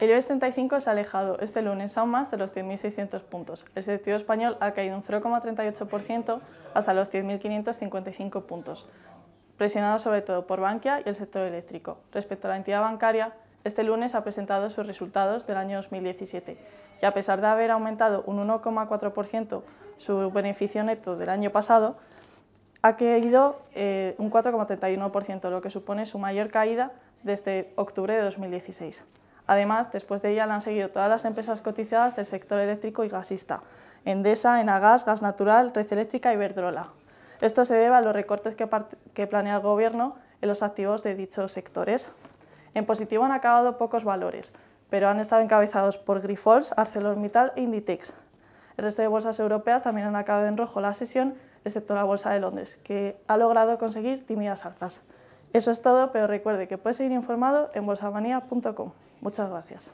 El IBEX 35 se ha alejado este lunes aún más de los 10.600 puntos. El sector español ha caído un 0,38% hasta los 10.555 puntos, presionado sobre todo por Bankia y el sector eléctrico. Respecto a la entidad bancaria, este lunes ha presentado sus resultados del año 2017 y a pesar de haber aumentado un 1,4% su beneficio neto del año pasado, ha caído eh, un 4,31%, lo que supone su mayor caída desde octubre de 2016. Además, después de ella la han seguido todas las empresas cotizadas del sector eléctrico y gasista, Endesa, Enagás, Gas Natural, Red Eléctrica y Verdrola. Esto se debe a los recortes que, planea el Gobierno en los activos de dichos sectores. En positivo han acabado pocos valores, pero han estado encabezados por Grifols, ArcelorMittal e Inditex. El resto de bolsas europeas también han acabado en rojo la sesión, excepto la Bolsa de Londres, que ha logrado conseguir tímidas alzas. Eso es todo, pero recuerde que puede seguir informado en bolsamanía.com. Muchas gracias.